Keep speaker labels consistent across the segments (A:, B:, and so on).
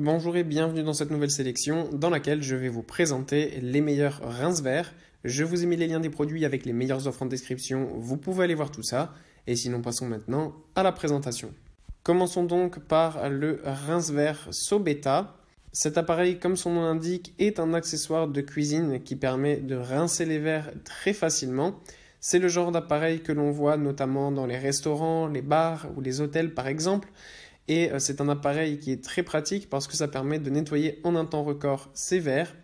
A: Bonjour et bienvenue dans cette nouvelle sélection dans laquelle je vais vous présenter les meilleurs rince verts. Je vous ai mis les liens des produits avec les meilleures offres en description, vous pouvez aller voir tout ça. Et sinon passons maintenant à la présentation. Commençons donc par le rince vert Sobeta. Cet appareil, comme son nom l'indique, est un accessoire de cuisine qui permet de rincer les verres très facilement. C'est le genre d'appareil que l'on voit notamment dans les restaurants, les bars ou les hôtels par exemple. Et euh, c'est un appareil qui est très pratique parce que ça permet de nettoyer en un temps record ses verres.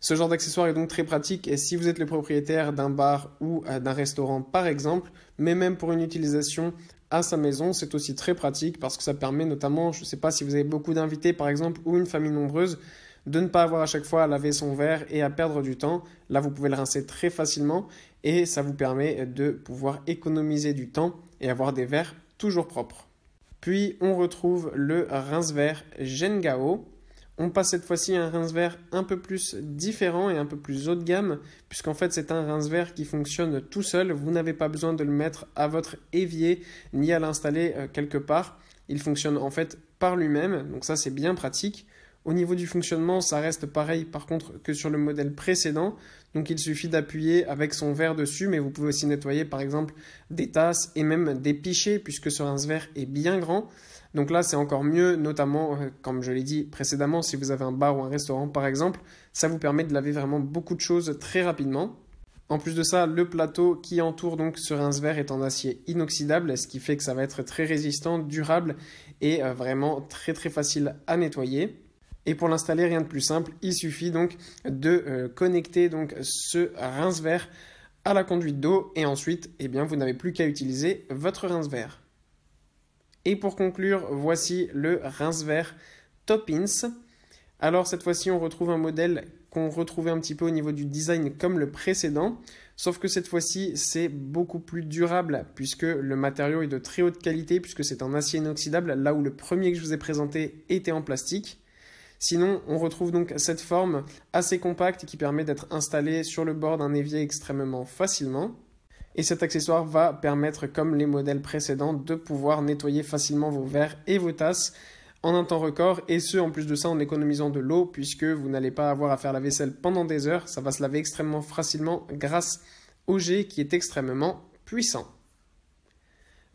A: Ce genre d'accessoire est donc très pratique et si vous êtes le propriétaire d'un bar ou euh, d'un restaurant par exemple, mais même pour une utilisation à sa maison, c'est aussi très pratique parce que ça permet notamment, je ne sais pas si vous avez beaucoup d'invités par exemple ou une famille nombreuse, de ne pas avoir à chaque fois à laver son verre et à perdre du temps. Là, vous pouvez le rincer très facilement et ça vous permet de pouvoir économiser du temps et avoir des verres toujours propres. Puis on retrouve le rince vert Gengao. On passe cette fois-ci à un rince vert un peu plus différent et un peu plus haut de gamme, puisqu'en fait c'est un rince vert qui fonctionne tout seul, vous n'avez pas besoin de le mettre à votre évier ni à l'installer euh, quelque part, il fonctionne en fait par lui-même, donc ça c'est bien pratique. Au niveau du fonctionnement, ça reste pareil par contre que sur le modèle précédent. Donc il suffit d'appuyer avec son verre dessus, mais vous pouvez aussi nettoyer par exemple des tasses et même des pichets, puisque ce rince verre est bien grand. Donc là, c'est encore mieux, notamment, euh, comme je l'ai dit précédemment, si vous avez un bar ou un restaurant par exemple, ça vous permet de laver vraiment beaucoup de choses très rapidement. En plus de ça, le plateau qui entoure donc ce rince verre est en acier inoxydable, ce qui fait que ça va être très résistant, durable et euh, vraiment très très facile à nettoyer. Et pour l'installer, rien de plus simple, il suffit donc de euh, connecter donc ce rince vert à la conduite d'eau et ensuite, eh bien, vous n'avez plus qu'à utiliser votre rince vert. Et pour conclure, voici le rince vert Toppins. Alors cette fois-ci, on retrouve un modèle qu'on retrouvait un petit peu au niveau du design comme le précédent, sauf que cette fois-ci c'est beaucoup plus durable puisque le matériau est de très haute qualité puisque c'est en acier inoxydable là où le premier que je vous ai présenté était en plastique. Sinon, on retrouve donc cette forme assez compacte qui permet d'être installée sur le bord d'un évier extrêmement facilement. Et cet accessoire va permettre, comme les modèles précédents, de pouvoir nettoyer facilement vos verres et vos tasses en un temps record, et ce en plus de ça en économisant de l'eau, puisque vous n'allez pas avoir à faire la vaisselle pendant des heures, ça va se laver extrêmement facilement grâce au jet qui est extrêmement puissant.